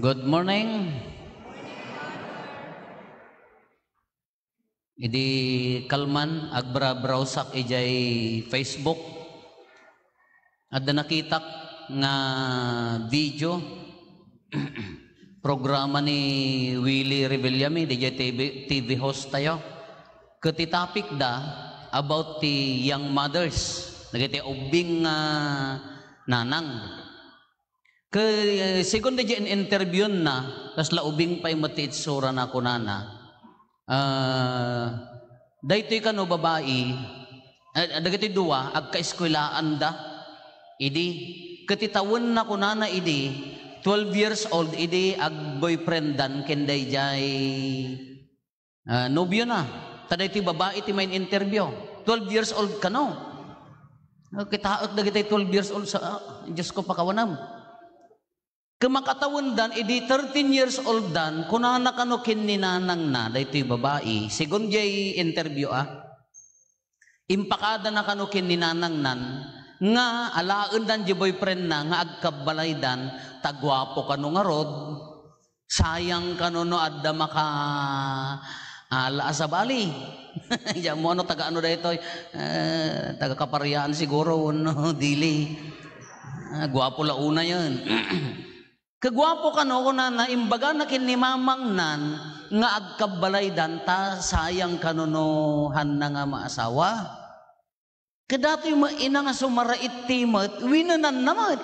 Good morning. Idi kalman agbra browsak ijay Facebook. Ada nakita nga video programa ni Willie Revillame di TV, TV host tayo. Kati topic da about the young mothers. Nagiti ubing uh, nanang Kay eh, segundo di interview na, tas laubing pa'y sura na kunana. Uh, ah, daytoy kano babae, uh, ah, dagiti agka agkaeskwelaan da, idi, katitawon na kunana idi, 12 years old, idi ag boyfriendan kenday jay uh, nobyo na. Taday ti babae ti main interview. 12 years old ka no. Kitaak dagiti 12 years old sa, uh, Diyos ko pakawanam. Kumakatawan dan, edi 13 years old dan, kunanak ano kininanang na, dahito yung babae, segun jay interview ah, impakada na kano kininanang nan, nga alaen dan di boyfriend na, nga agkabalay dan, tagwapo kano nga rod, sayang kano no adda maka, ala ah, sa bali. Diyan mo ano, taga ano dahito, eh, taga kapariyaan siguro, no, dili. Ah, guwapo launa yun. Kagwapo ka no, na naimbaga na kinimamang nan, nga agkabalay danta, sayang kanunuhan na nga maasawa. Kadato yung maina nga sumara timat, winanan namat.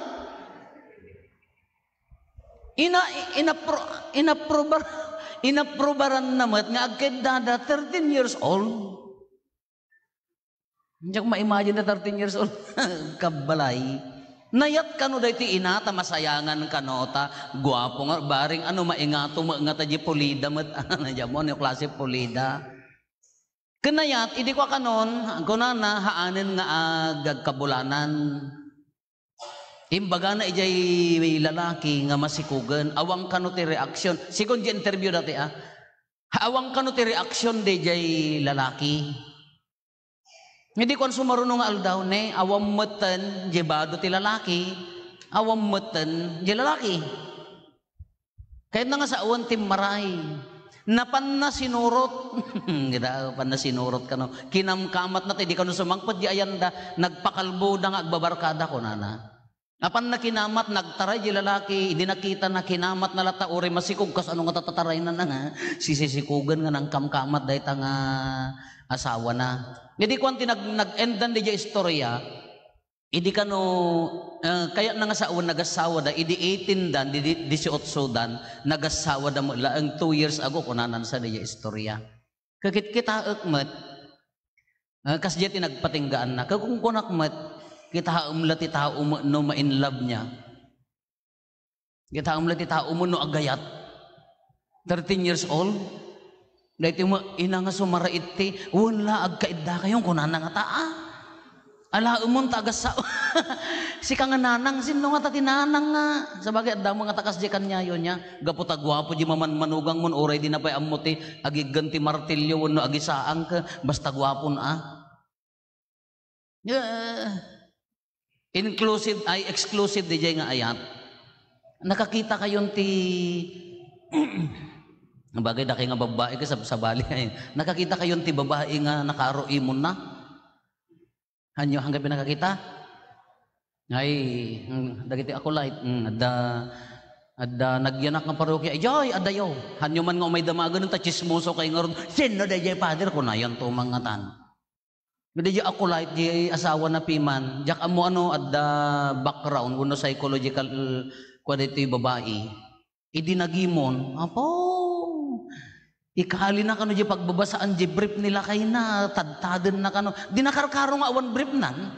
Ina, inapro, inaprobar, inaprobaran namat, nga agkadada 13 years old. Hindi ko ma-imagine na 13 years old, kabalay. Nayat kano da iti inata, masayangan kano ta, guwapo nga, baring ano maingato, maingata di pulida, mat, ano na mo, ano klase pulida. Kanayat, idi ko kanon, ang kunana, haanin nga agagkabulanan. Ah, Imbaga na ijay lalaki nga masikugan, awang kano ti reaksyon. Sikon di interview dati ah, awang kano ti reaksyon di ijay lalaki. Hindi kon nga aldaw ne awam meten jebado ti lalaki, awam meten je lalaki. Kahit nga sa awan ti maray, napan na sinurot, gida pan na sinurot kano, kinamkamat na ti di kano sumangpad di ayanda, nagpakalbo na nga agbabarkada ko nana. Apan na kinamat, nagtaray je lalaki, hindi nakita na kinamat na lata, uri masikog, kas ano nga tatataray na na nga, sisisikugan nga ng kamkamat, dahil nga asawa na. Nga ko ang tinag, nag-endan di istorya, Idi ka uh, kaya nga sa awan nagasawa da, idi 18 dan, idi 18 dan, nagasawa da mo, laang 2 years ago, kunanan sa niya istorya. Kakit kita akmat, uh, eh, kas diya tinagpatinggaan na, kakung kunakmat, kita umla ti tao mo no ma-in love niya. Kita umla ti tao mo no agayat. 13 years old, Daiti mo, ina nga sumarait ti, wala agkaidda kayong kunan nga taa. Ala umun taga sa, si kang nanang, sino nga tati nanang nga. Sabagay, ada mga takas di kanya yun niya, gapot agwapo di maman manugang mun, oray di na pa'y ammo ti, martilyo, wano agisaang ka, basta gwapon ah. Yeah. Inclusive, ay exclusive di nga ayat. Nakakita kayon ti, Ang bagay daki nga babae ka sa, sa bali ay nakakita kayon ti babae nga nakaroi mo na. Hanyo hanggang pinakakita? Ay, mm, dagiti ako light. Mm, Adda ada nagyanak nga parokya. Ay, joy, adayo. Hanyo man nga umay damagan ng tachismoso kay ngarod. ron. Sino da jay father ko na yan to mga tan. Gadi jay ako light jay asawa na piman. Jak amo ano adda background uno psychological quality babae. Idi nagimon. Apo, Ikali na kano di pagbabasaan di brief nila kay na, tadtadan na kano. Di nakarkaro nga awan brief nan.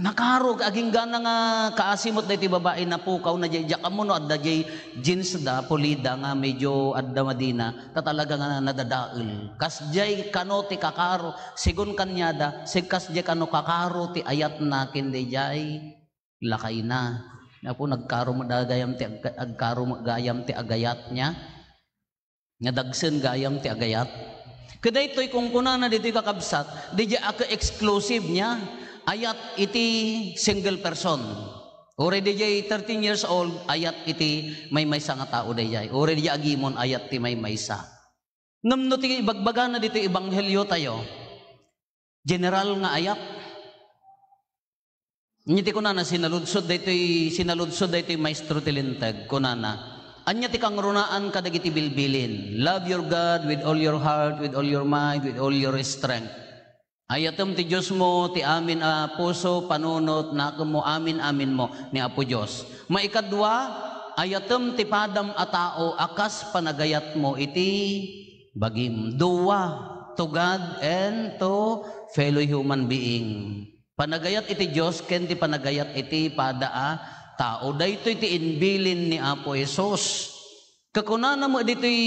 Nakaro, aging gana nga kaasimot na iti babae na pukaw na jay jakamuno at da jay jeans da, pulida nga medyo at da madina, tatalaga nga nadadail. Kas jay kano ti kakaro, sigun kanyada, sig kas jay kano kakaro ti ayat na kindi jay lakay na na po nagkaro madagayam ti ag gayam ti agayat niya nga dagsen gayam ti agayat kada ito'y kung kuna na dito kakabsat di ako exclusive niya ayat iti single person Already jay 13 years old, ayat iti may maysa nga tao day jay. Already jay agimon, ayat ti may maysa. no ti ibagbaga na dito ibanghelyo tayo. General nga ayat, Ngiti ko na na sinaludsod daytoy sinaludsod daytoy maestro tilintag ko na na. Anya ti kang runaan kadagiti bilbilin. Love your God with all your heart, with all your mind, with all your strength. Ayatom ti Diyos mo, ti amin uh, puso, panunot, na mo, amin, amin mo, ni Apo Diyos. Maikadwa, ayatom ti padam a tao, akas panagayat mo iti bagim. Dua, to God and to fellow human being. Panagayat iti Diyos, ken ti panagayat iti padaa tao. Dahito iti inbilin ni Apo Yesus. Kakunana mo dito'y,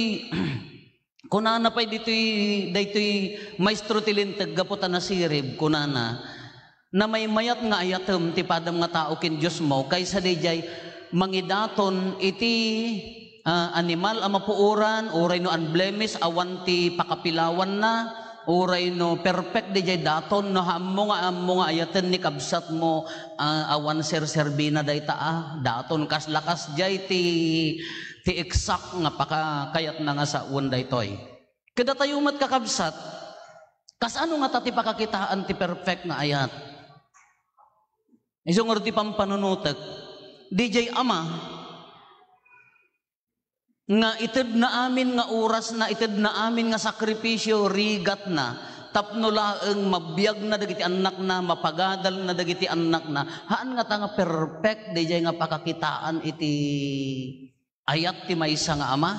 kunana pa'y dito'y, dito'y maestro tilintag gaputa na sirib, kunana, na may mayat nga ayatem ti padam nga tao kin Diyos mo, kaysa dijay, mangidaton iti uh, animal mapuuran, uray no unblemished, awan ti pakapilawan na, uray no perfect di jay daton no ammo nga ammo nga ayaten ni kabsat mo uh, awan ser serbina day taa ah. daton kas lakas jay ti ti eksak nga pakakayat na nga sa uwan day toy kada tayo mat kakabsat kas ano nga tati pakakitaan ti perfect nga ayat isong ngerti ti pampanunutek DJ ama nga ited na amin nga oras na ited na amin nga sakripisyo rigat na tapno laeng mabiyag na dagiti anak na mapagadal na dagiti anak na haan nga tanga perfect dayjay nga pakakitaan iti ayat ti maysa nga ama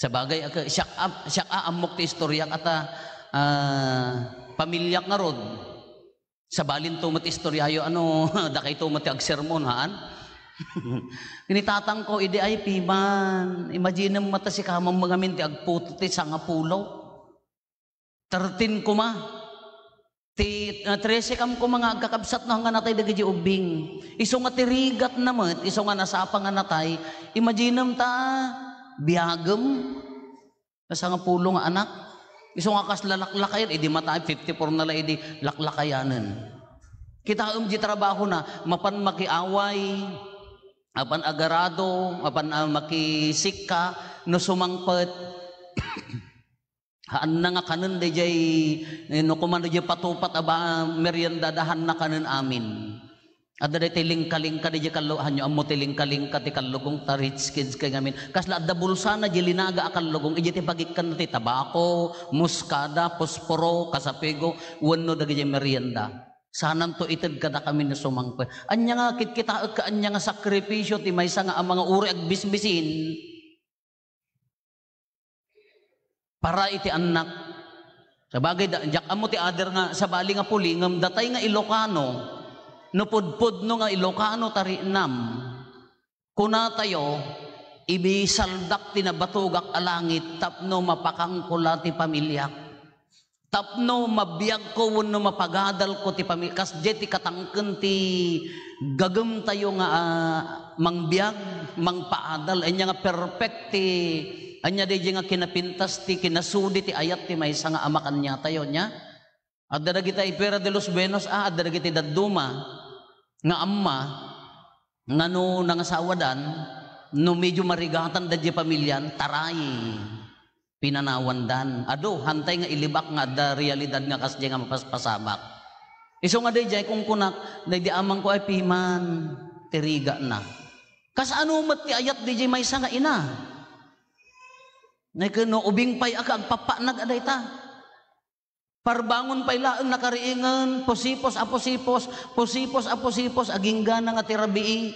sabagay ak syak siyak aamok ti istorya kata uh, ah, pamilya nga rod sa balin tumat istoryayo ano dakay tumat ag sermon haan Kinitatang ko, ide ay piman. Imagine mo mata si kamang mga minti agputo ti sa ngapulo. Tertin ko ma. Ti, uh, ah, trese kam ko mga agkakabsat na nga natay dagiti ubing. Iso nga tirigat namat, iso nga nasapa nga natay. Imagine ta, biyagam. Sa ngapulo nga anak. Iso nga kas lalaklakayan, idi matay 54 nala idi laklakayanan. Kita um di trabaho na, mapan makiaway, apan agarado, apan uh, ah, makisik ka, no sumangpat, haan na nga kanan di jay, eh, no kumano jay patupat, aba merienda dahan na kanan amin. Ada day tilingka-lingka di jay kaluhan nyo, amo tilingka-lingka ti kalugong ta kids kay ngamin. Kasla da bulsa na jay linaga akalugong, ijay ti pagikan ti tabako, muskada, posporo, kasapego, wano da jay merienda. Sanan to itad kada kami na sumangkwe. Anya nga kit kita ka anya nga sakripisyo ti maysa nga ang mga uri ag bisbisin. Para iti anak. Sabagay da jak amo ti ader nga sa bali nga pulingam datay nga Ilocano. Nupudpud no nga Ilocano tari nam. Kuna tayo ibisaldak tinabatugak alangit tapno mapakangkula ti pamilyak. Tapno mabiyag ko wano mapagadal ko ti pamilya. Kas jeti katangken ti gagem tayo nga uh, mangbiag, mangpaadal. Anya nga perfect ti anya di nga kinapintas ti kinasudi ti ayat ti maysa nga amakan niya tayo nya. Adda kita ipera de los Buenos ah adda kita daduma nga amma nga no nangasawadan no medyo marigatan da di pamilyan taray pinanawandan. Ado, hantay nga ilibak nga da realidad nga kasdi nga mapaspasabak. Iso nga day jay kung kunak, day di amang ko ay piman, tiriga na. Kas ano mat ti ayat di jay may nga ina. Nakano ubing pay aka agpapanag aday ta. Parbangon pay laang nakariingan, posipos aposipos, posipos aposipos, agingga na nga tirabii.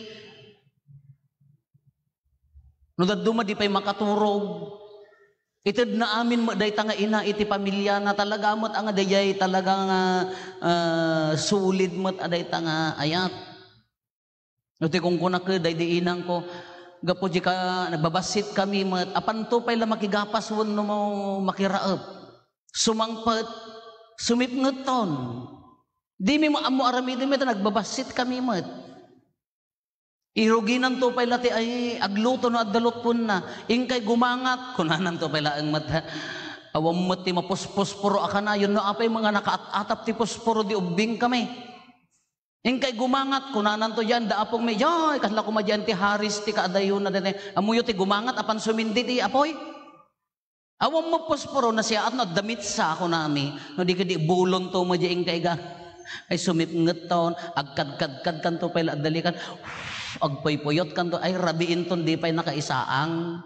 No daduma di pay makaturog. Itid na amin day tanga ina iti pamilya na talaga mat ang adayay, talaga nga uh, ah, sulid mat aday tanga ayat. Uti kung kunak day di inang ko gapo di ka nagbabasit kami mat apan to pay la makigapas won no mo makiraep. Sumangpet sumipngeton. Di mi mo amo arami di mi nagbabasit kami mat. Iruginan to pala ti ay agluto no agdalot pun na. Ingkay gumangat. Kunanan to pala ang mata. Awam mo ti mapusporo akana. Yun no apay mga nakaatap ti pusporo di ubing kami. Ingkay gumangat. Kunanan to yan. Daapong may, yoy, kasla ko madyan ti haris ti kaadayo na din. Amuyo ti gumangat. Apan sumindi ti apoy. Awam mo pusporo na siya at no damit sa ako nami. No di kadi bulon to madyan ingkay ga. Ay sumipngat taon. Agkadkadkad kanto pala. Adalikan. Whew agpuypuyot kanto ay rabiin ton di pay nakaisaang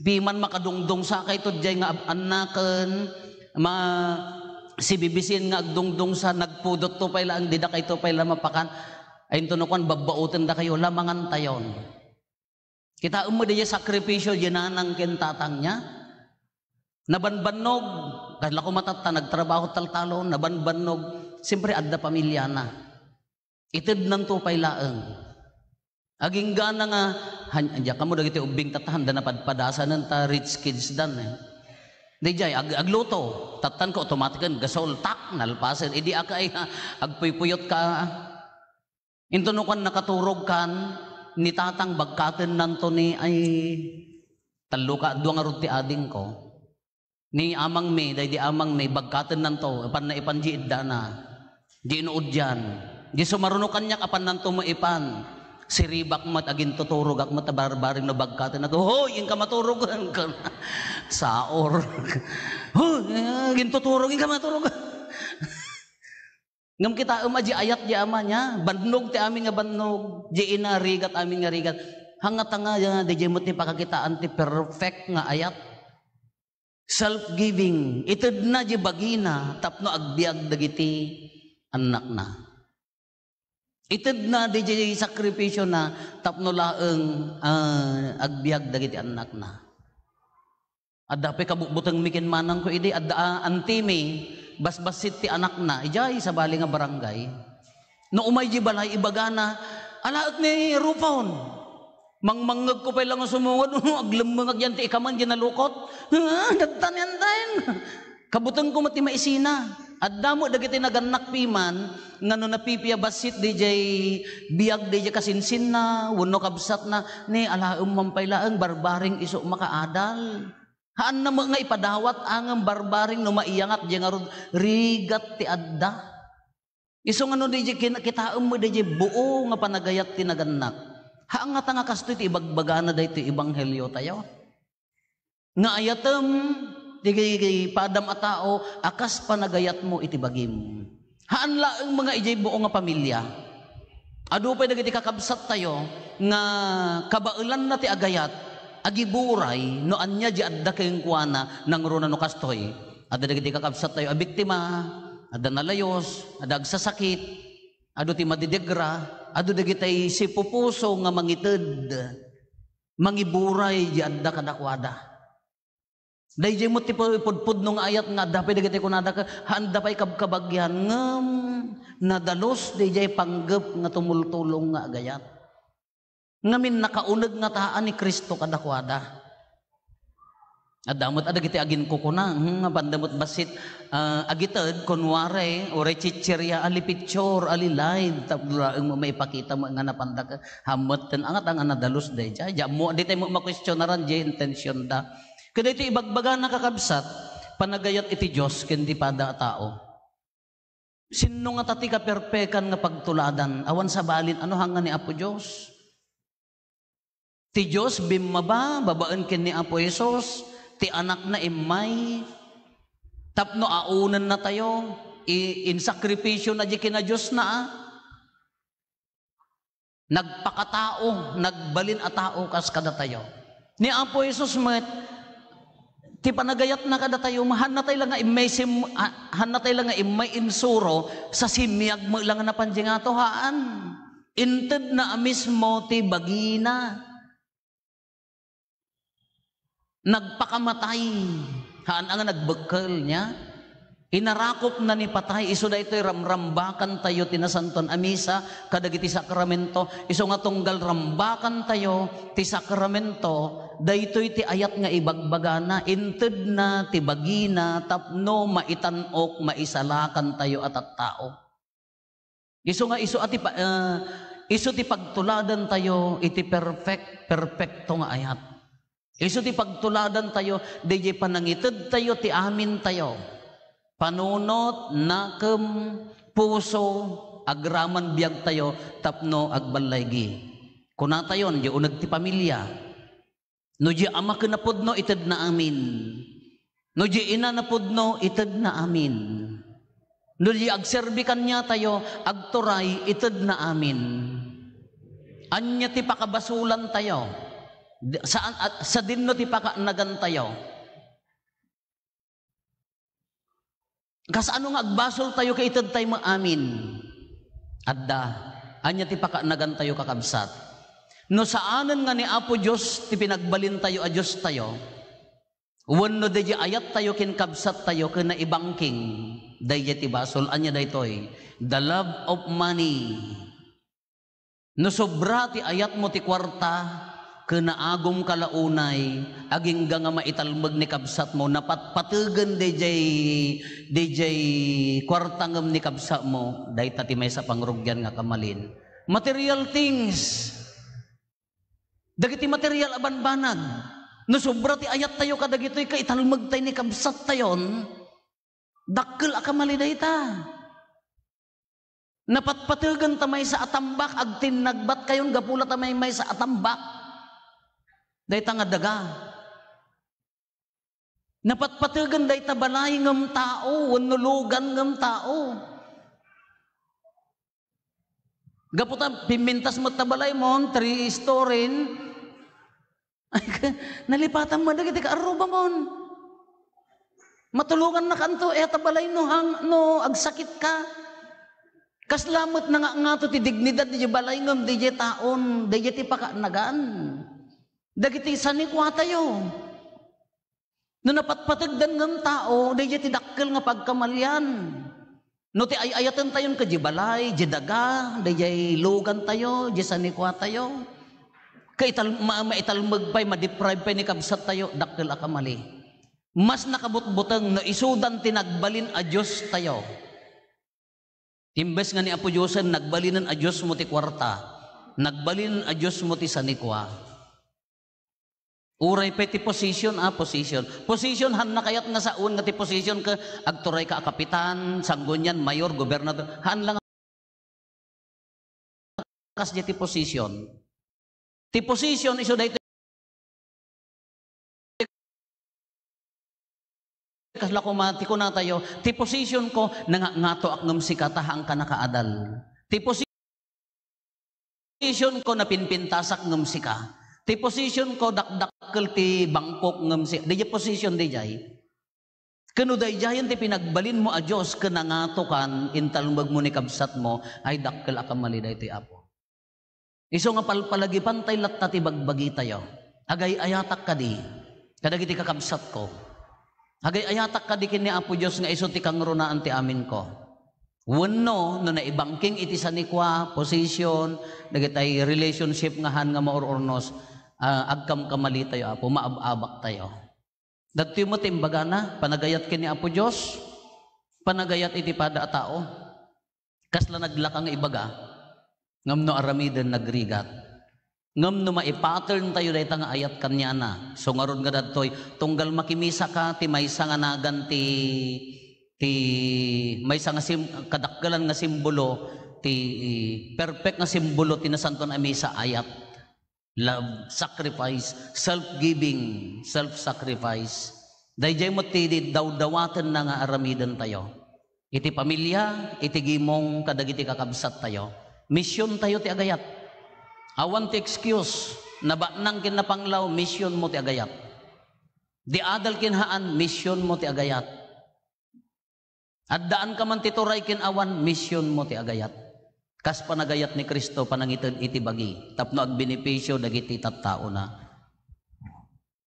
biman makadungdong sa kay today nga anaken ma si bibisin nga agdungdong sa nagpudot to pay laang dida da kay to pay la mapakan ay tunokon babautin da kayo lamangan tayon kita mo diya sakripisyo ginanang kintatang nya nabanbanog kadla ko matatta nagtrabaho taltalon nabanbanog sempre adda pamilya na itid nang tupay laeng Aging gana nga, hanya kamo dagiti ubing tatahan, na padpadasanan ta rich kids dan eh. Di jay, ag, agluto, tatan ko automatikan, gasol, tak, nalpasin, idi aka ay, agpuypuyot ka. Intunukan nakaturog kan, ni tatang bagkatin nanto ni ay, talo duang duwang arot ti ading ko. Ni amang may, di amang may, bagkatin nanto, ipan na ipan jiid na, di inuod dyan. Di sumarunukan niya kapan nanto mo ipan. siribak mat agin tuturog ak matabarbaring na bagkatan ato hoy yung kamaturog saor hoy agin tuturog yung kamaturog ngam kita ama di ayat di amanya bandnog ti amin nga bandnog di ina rigat amin nga rigat hanga tanga nga di jemot ni pakakitaan ti perfect nga ayat self-giving itu na di bagina tapno agbiag dagiti anak na Itid na di jay sakripisyo na tapno laeng uh, ah, agbiag dagiti anak na. Adda pe kabutang mikin manang ko idi adda antimi basbasit ti anak na ijay sa bali nga barangay. No umay di balay ibagana alaot ni Rupon. Mangmangag ko pa lang sumuwad, aglambang agyan ti ikaman, nalukot. Dagtan yan din. Kabutang ko mati maisina. At damo dagiti naganak piman ngano napipiabasit DJ biag DJ kasinsin na wenno kabsat na ni ala umampay barbaring iso makaadal. Haan na nga ipadawat ang barbaring no maiyangat di nga rigat ti adda. Iso ngano DJ kitaom mo DJ buo nga panagayat ti nagannak. Haan nga tanga kasto iti ibagbagana dayto ibanghelyo tayo. Nga ayatem Digay padam a tao, akas panagayat mo itibagim. bagim. la ang mga ijay buong nga pamilya. Adu pa dagiti kakabsat tayo nga kabailan na ti agayat agiburay no anya di adda kayong kuana nang runa no kastoy. Adda dagiti kakabsat tayo a biktima, adda nalayos, adda agsasakit, adu ti madidegra, adu dagitay sipupuso nga mangited mangiburay di adda kadakwada. Dahil mo ti pudpud nung ayat nga dapay dagiti kunada ka handa pay kabkabagyan ngem nadalos dayjay panggep nga tumultulong nga gayat. Ngamin nakauneg nga taan ni Kristo kadakwada. Adamot adagiti agin ko kuna hmm, nga bandamot basit uh, ah, agited kunware o rechicherya ali picture ali line tabduraeng mo may pakita mo nga napanda ka hamet ten angat nga nadalos dayjay. Ja mo ditay mo ma jay intention da Kada iti ibagbaga nakakabsat, panagayat iti Diyos, kendi pada tao. Sino nga tati ka perpekan nga pagtuladan, awan sa balin, ano hanga ni Apo Diyos? Ti Diyos bimaba, babaan ken ni Apo Yesus, ti anak na imay, tapno aunan na tayo, I in sakripisyo na di kina Diyos na ah. Nagpakatao, nagbalin a tao kas kada tayo. Ni Apo Yesus met, Ti panagayat na kada tayo, mahanatay lang nga imay sim, ah, hanatay lang nga imay insuro sa simiyag mo lang na panjingato haan. Inted na mismo ti bagina. Nagpakamatay. Haan ang nagbekal niya. Inarakop na ni patay, iso da ito'y ramrambakan tayo tinasanton amisa, kadagiti sakramento, iso nga tunggal rambakan tayo, ti sakramento, da ito'y ti ayat nga ibagbaga na, inted na, ti bagina, tapno, maitanok, maisalakan tayo at at tao. Iso nga iso ati, uh, eh, iso ti pagtuladan tayo, iti perfect, perfecto nga ayat. Iso ti pagtuladan tayo, di panangited tayo, ti amin tayo panunot nakem puso agraman biag tayo tapno agbalaygi. Kuna tayon di unag ti pamilya. No di ama kinapod ited na amin. No di ina napod no ited na amin. No di agserbikan niya tayo agturay ited na amin. Anya ti pakabasulan tayo. Saan at sa dinno ti pakanagan tayo. Gas ano nga agbasol tayo kay itad tayo maamin. Adda, anya ti pakanagan tayo kakabsat. No saanan nga ni Apo Diyos, ti pinagbalin tayo a Diyos tayo, wano di ayat tayo kinkabsat tayo kina ibangking, dayja ti basol, anya daytoy, the love of money. No sobra ti ayat mo ti kwarta, kanaagom kalaunay aging nga maitalbag ni kabsat mo napatpatugan DJ DJ kwartangem ni kabsa mo day tati may sa pangrugyan nga kamalin material things dagiti material abanbanag no sobra ti ayat tayo kadagitoy ka italmag tay ni kabsat tayon dakkel akamali day ta napatpatugan tamay sa atambak agtin nagbat kayon gapula tamay may sa atambak Dayta nga daga. Napatpatugan dayta balay ngam tao, wanulugan ngam tao. Gaputa, pimintas matabalay mon, three istorin. Nalipatan mo na kita, aruba mon. Matulungan na kanto, eh tabalay no, hang, no, agsakit ka. Kaslamat na nga nga to ti dignidad di balay ngam di taon, di ti pakanagan. Dagiti sanikwa tayo. No napatpatagdan ng tao, na iti dakkel nga pagkamalyan. No ti ayayatan tayon ka jibalay, jidaga, dayay lugan tayo, jisanikwa tayo. Kaital, ma, maitalmag pa'y, madeprive pa'y ni kabsat tayo, dakkel akamali. Mas nakabutbutang na isudan tinagbalin a Diyos tayo. Timbes nga ni Apo Diyosan, nagbalinan a Diyos mo ti kwarta, nagbalin a Diyos mo ti sanikwa. Uray pa ti position, ah, position. Position, han na kayat nga sa un nga ti position ka, agturay ka ah, kapitan, sanggunyan, mayor, gobernador, han lang kas di ti position. Ti position iso dahito kasla ko mati ko na tayo, ti position ko, nga ngato akngam si katahang ka nakaadal. Ti position ko na pinpintasak ngam si ka. Ti position ko dakdakkel ti Bangkok ngem si. Di position di jay. day jayen ti pinagbalin mo a Dios ken Diyos kanangatokan intalumag mo ni kabsat mo ay dakkel akamali day ti apo. Iso nga palpalagi pantay latta ti bagbagi tayo. Agay ayatak ka di. Kadagiti kakabsat ko. Agay ayatak ka di kini apo Dios nga iso ti kangrunaan ti amin ko. Wano, no na ibangking iti sa nikwa, position, nagitay relationship nga han nga maurornos, uh, agkam kamali tayo apo, maababak tayo. Dagti mo timbaga na, panagayat kini apo Dios, panagayat iti pada tao. Kasla naglakang ibaga, ngamno aramiden nagrigat. Ngam no maipattern tayo dahil nga ayat kanya na. So ngaron nga datoy, tunggal makimisa ka, ti may nga nagan ti, ti may nga sim, kadakgalan nga simbolo, ti eh, perfect nga simbolo na misa ayat love, sacrifice, self-giving, self-sacrifice. Dayjay mo tidi na nga aramidan tayo. Iti pamilya, iti gimong kadagiti kakabsat tayo. Misyon tayo ti agayat. Awan ti excuse na ba nang kinapanglaw, misyon mo ti agayat. Di adal kinhaan, misyon mo ti agayat. At daan ka man tituray kinawan, misyon mo ti agayat. Kas panagayat ni Kristo panangitan itibagi, tapno ag benepisyo dagiti tattao na.